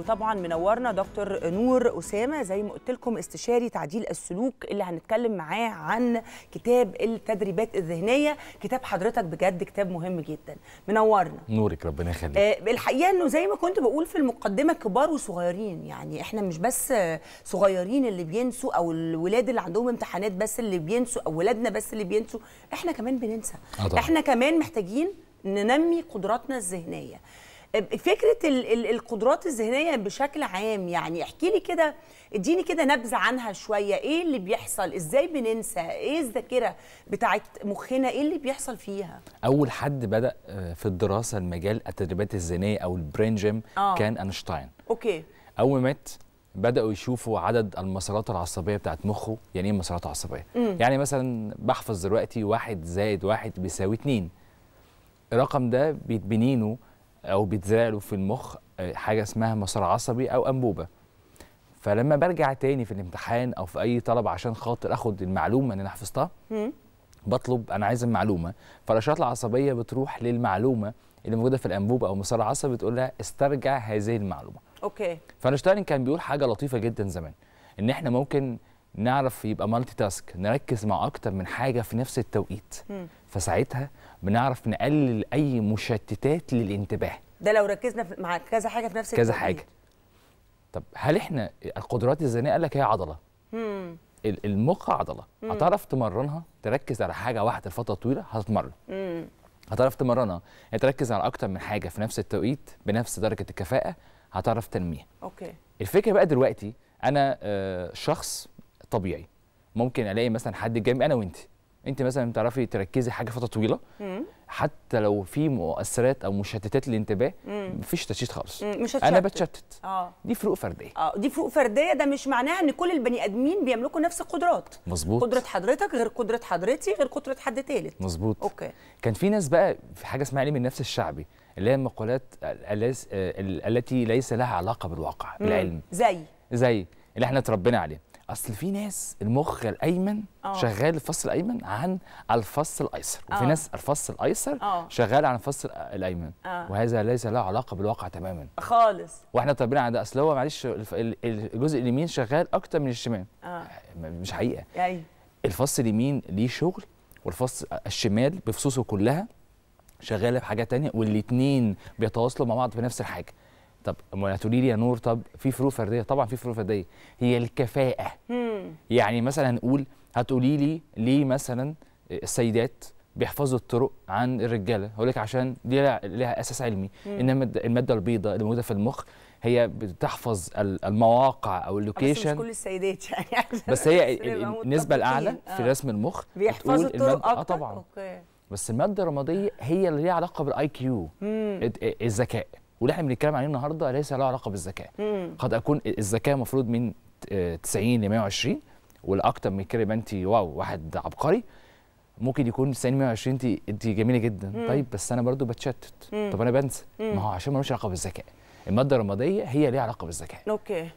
وطبعا منورنا دكتور نور اسامه زي ما قلت لكم استشاري تعديل السلوك اللي هنتكلم معاه عن كتاب التدريبات الذهنيه كتاب حضرتك بجد كتاب مهم جدا منورنا نورك ربنا يخليك آه الحقيقه انه زي ما كنت بقول في المقدمه كبار وصغيرين يعني احنا مش بس صغيرين اللي بينسوا او الولاد اللي عندهم امتحانات بس اللي بينسوا او ولادنا بس اللي بينسوا احنا كمان بننسى آه احنا كمان محتاجين ننمي قدراتنا الذهنيه فكره القدرات الذهنيه بشكل عام يعني احكي لي كده اديني كده نبذه عنها شويه ايه اللي بيحصل ازاي بننسى ايه الذاكره بتاعه مخنا ايه اللي بيحصل فيها اول حد بدا آه، في الدراسه المجال التدريبات الذهنيه او البرين جيم آه. كان اينشتاين اوكي اول ما مات بداوا يشوفوا عدد المسارات العصبيه بتاعت مخه يعني ايه مسارات عصبيه مم. يعني مثلا بحفظ دلوقتي واحد زائد واحد بيساوي اتنين الرقم ده بيتبنينه او بيتزرع له في المخ آه، حاجه اسمها مسار عصبي او انبوبه فلما برجع تاني في الامتحان او في اي طلب عشان خاطر اخد المعلومه اللي انا حفظتها بطلب انا عايز المعلومه فالاشارات العصبيه بتروح للمعلومه اللي موجوده في الانبوبه او مسار العصبي بتقول لها استرجع هذه المعلومه اوكي فاينشتاين كان بيقول حاجه لطيفه جدا زمان ان احنا ممكن نعرف يبقى مالتي تاسك نركز مع اكتر من حاجه في نفس التوقيت فساعتها بنعرف نقلل اي مشتتات للانتباه ده لو ركزنا مع كذا حاجه في نفس كذا التوقيت. حاجه طب هل احنا القدرات الذهنيه قال لك هي عضله المخ عضله مم. هتعرف تمرنها تركز على حاجه واحده لفتره طويله هتتمرن هتعرف تمرنها يعني تركز على اكتر من حاجه في نفس التوقيت بنفس درجه الكفاءه هتعرف تنميها اوكي الفكره بقى دلوقتي انا آه، شخص طبيعي ممكن الاقي مثلا حد جنبي انا وانت انت مثلا بتعرفي تركزي حاجه فتره طويله حتى لو في مؤثرات او مشتتات للانتباه مفيش تشتيت خالص مش هتشتت. انا بتشتت آه. دي فروق فرديه اه دي فروق فرديه ده مش معناها ان كل البني ادمين بيملكوا نفس القدرات مظبوط قدره حضرتك غير قدره حضرتي غير قدره حد ثالث مظبوط اوكي كان في ناس بقى في حاجه اسمها علم النفس الشعبي اللي هي المقولات آه، التي ليس لها علاقه بالواقع بالعلم زي زي اللي احنا اتربينا عليه اصل في ناس المخ الايمن أوه. شغال الفص الايمن عن الفص الايسر وفي أوه. ناس الفص الايسر أوه. شغال عن الفص الايمن أوه. وهذا ليس له علاقه بالواقع تماما خالص واحنا طبعا عند اصل هو معلش الجزء اليمين شغال اكتر من الشمال أوه. مش حقيقه أي. الفص اليمين ليه شغل والفص الشمال بفصوصه كلها شغاله بحاجه تانية والاثنين بيتواصلوا مع بعض بنفس الحاجه طب ما هتقولي لي يا نور طب في فروق فرديه طبعا في فروق فرديه هي الكفاءه مم. يعني مثلا نقول هتقولي لي ليه مثلا السيدات بيحفظوا الطرق عن الرجاله هقول لك عشان دي لها اساس علمي مم. انما الماده البيضاء اللي موجوده في المخ هي بتحفظ المواقع او اللوكيشن بس مش كل السيدات يعني بس هي النسبه الاعلى آه. في رسم المخ بيحفظوا الطرق آه، اكتر اه طبعا أوكي. بس الماده الرماديه هي اللي ليها علاقه بالاي كيو الذكاء واللي احنا بنتكلم عليه النهارده ليس له علاقه بالذكاء قد اكون الذكاء المفروض من 90 ل 120 والاكتر من كده يبقى انت واو واحد عبقري ممكن يكون 90 120 انت انت جميله جدا مم. طيب بس انا برضو بتشتت مم. طب انا بنسى ما هو عشان ملوش علاقه بالذكاء الماده الرماديه هي ليها علاقه بالذكاء اوكي